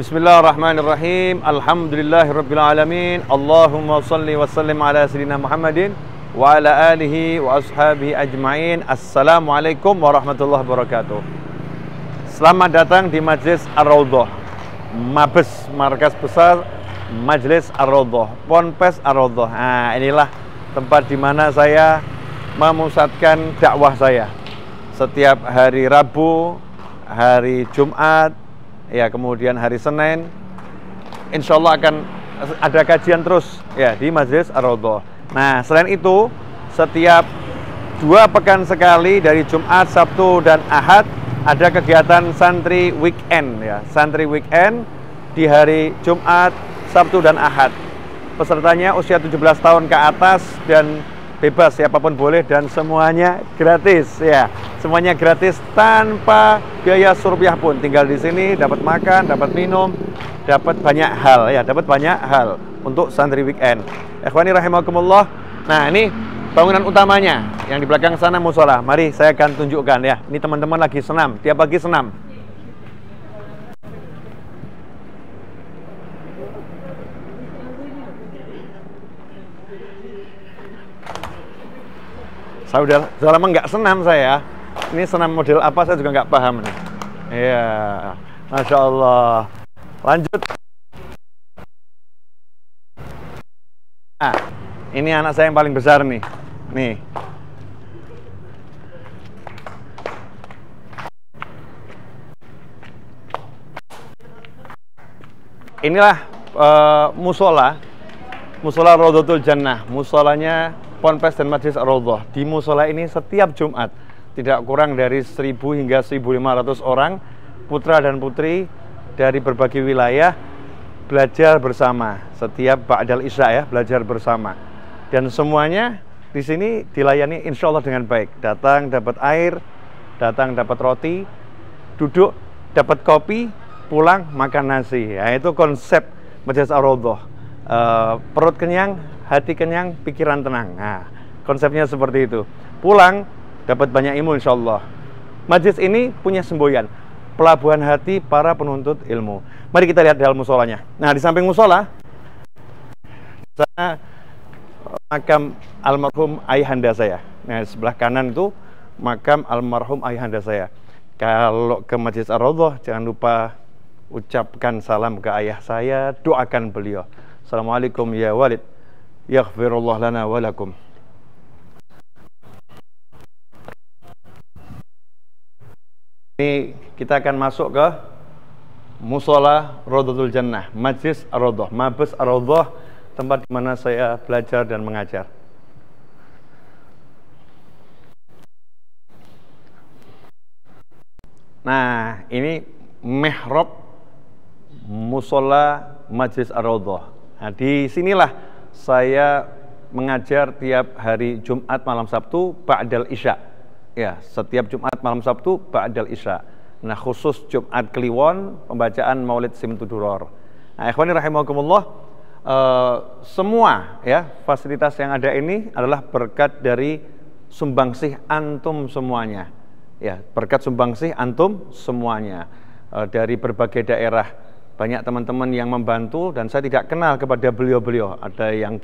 Bismillahirrahmanirrahim. الله Allahumma salli wa sallim ala العالمين Muhammadin wa ala alihi wa ashabihi ajmain. Assalamualaikum warahmatullahi wabarakatuh Selamat datang di Majelis Ar-Raudhah Mabes Markas Besar Majelis Ar-Raudhah Ponpes Ar-Raudhah Nah inilah tempat di mana saya memusatkan dakwah saya setiap hari Rabu, hari Jumat, ya kemudian hari Senin insya Allah akan ada kajian terus ya di Majelis ar -Rodoh. Nah selain itu setiap dua pekan sekali dari Jumat, Sabtu dan Ahad ada kegiatan santri weekend ya santri weekend di hari Jumat, Sabtu dan Ahad pesertanya usia 17 tahun ke atas dan bebas siapapun boleh dan semuanya gratis ya Semuanya gratis tanpa biaya surpiah pun. Tinggal di sini dapat makan, dapat minum, dapat banyak hal ya, dapat banyak hal untuk santri weekend. Ikhwani rahimakumullah. Nah, ini bangunan utamanya yang di belakang sana musola. Mari saya akan tunjukkan ya. Ini teman-teman lagi senam, tiap pagi senam. Saya udah, udah lama nggak senam saya. Ini senam model apa saya juga nggak paham nih. Iya, yeah. masya Allah. Lanjut. Nah, ini anak saya yang paling besar nih. Nih. Inilah uh, musola, musola Rodotul Jannah, musolanya Ponpes dan Masjid Ar-Rodoh. Di musola ini setiap Jumat tidak kurang dari 1000 hingga 1500 orang putra dan putri dari berbagai wilayah belajar bersama setiap pak Ba'dal Isya ya belajar bersama dan semuanya di sini dilayani insya Allah dengan baik datang dapat air datang dapat roti duduk dapat kopi pulang makan nasi ya, itu konsep Majelis Ar-Rodoh Uh, eh, perut kenyang, hati kenyang, pikiran tenang. Nah, konsepnya seperti itu. Pulang dapat banyak ilmu insya Allah. Majlis ini punya semboyan, pelabuhan hati para penuntut ilmu. Mari kita lihat dalam musolanya. Nah, di samping musola, sana eh, makam almarhum ayahanda saya. Nah, sebelah kanan itu makam almarhum ayahanda saya. Kalau ke Majlis ar jangan lupa ucapkan salam ke ayah saya, doakan beliau. Assalamualaikum ya walid. Yaghfirullah lana walakum. Ini kita akan masuk ke Musola Rodotul Jannah, Majlis Rodoh, Mabes Rodoh, tempat di mana saya belajar dan mengajar. Nah, ini mihrab Musola Majlis Rodoh. Nah, di sinilah saya mengajar tiap hari Jumat malam Sabtu Ba'dal Isya' Ya, setiap Jumat malam Sabtu Ba'dal Isya. Nah, khusus Jumat Kliwon pembacaan Maulid Simtuduror. Nah, ikhwani rahimakumullah, uh, semua ya fasilitas yang ada ini adalah berkat dari sumbangsih antum semuanya. Ya, berkat sumbangsih antum semuanya uh, dari berbagai daerah. Banyak teman-teman yang membantu dan saya tidak kenal kepada beliau-beliau. Ada yang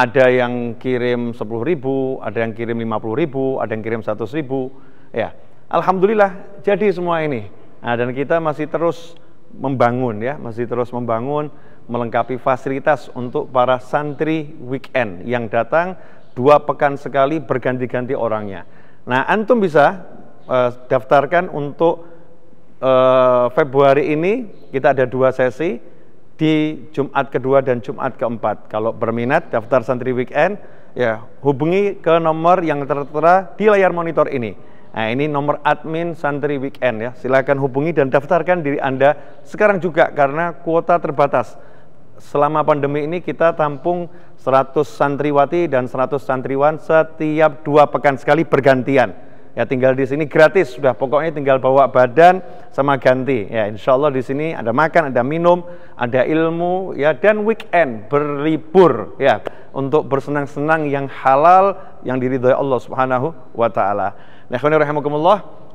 ada yang kirim 10 ribu, ada yang kirim 50 ribu, ada yang kirim 100 ribu. Ya, Alhamdulillah jadi semua ini. Nah, dan kita masih terus membangun ya, masih terus membangun, melengkapi fasilitas untuk para santri weekend yang datang dua pekan sekali berganti-ganti orangnya. Nah, antum bisa uh, daftarkan untuk uh, Februari ini kita ada dua sesi di Jumat kedua dan Jumat keempat. Kalau berminat daftar santri weekend, ya hubungi ke nomor yang tertera di layar monitor ini. Nah, ini nomor admin santri weekend ya. Silakan hubungi dan daftarkan diri Anda sekarang juga karena kuota terbatas. Selama pandemi ini kita tampung 100 santriwati dan 100 santriwan setiap dua pekan sekali bergantian ya tinggal di sini gratis sudah pokoknya tinggal bawa badan sama ganti ya insya Allah di sini ada makan ada minum ada ilmu ya dan weekend berlibur ya untuk bersenang-senang yang halal yang diridhoi Allah Subhanahu wa taala. Nah,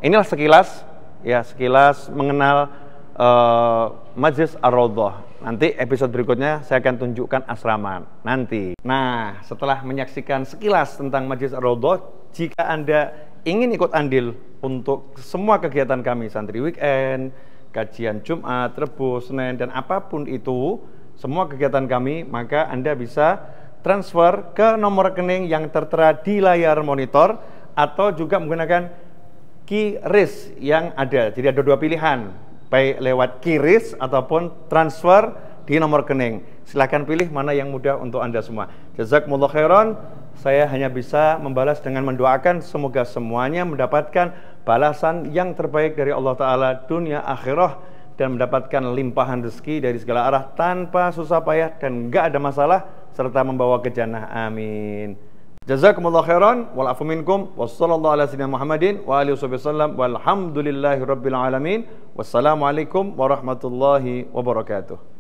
inilah sekilas ya sekilas mengenal uh, Majlis ar Nanti episode berikutnya saya akan tunjukkan asrama nanti. Nah, setelah menyaksikan sekilas tentang Majlis ar jika Anda ingin ikut andil untuk semua kegiatan kami santri weekend, kajian Jumat, Rebu, Senin dan apapun itu, semua kegiatan kami, maka Anda bisa transfer ke nomor rekening yang tertera di layar monitor atau juga menggunakan Kiris yang ada. Jadi ada dua pilihan, baik lewat Kiris ataupun transfer di nomor kening. Silahkan pilih mana yang mudah untuk Anda semua. Jazakumullah khairan. Saya hanya bisa membalas dengan mendoakan semoga semuanya mendapatkan balasan yang terbaik dari Allah Ta'ala dunia akhirah dan mendapatkan limpahan rezeki dari segala arah tanpa susah payah dan nggak ada masalah serta membawa ke jannah. Amin. Jazakumullah khairan wal afu minkum wassallallahu ala sayyidina Muhammadin wa alihi wasallam walhamdulillahi rabbil alamin. Wassalamualaikum warahmatullahi wabarakatuh.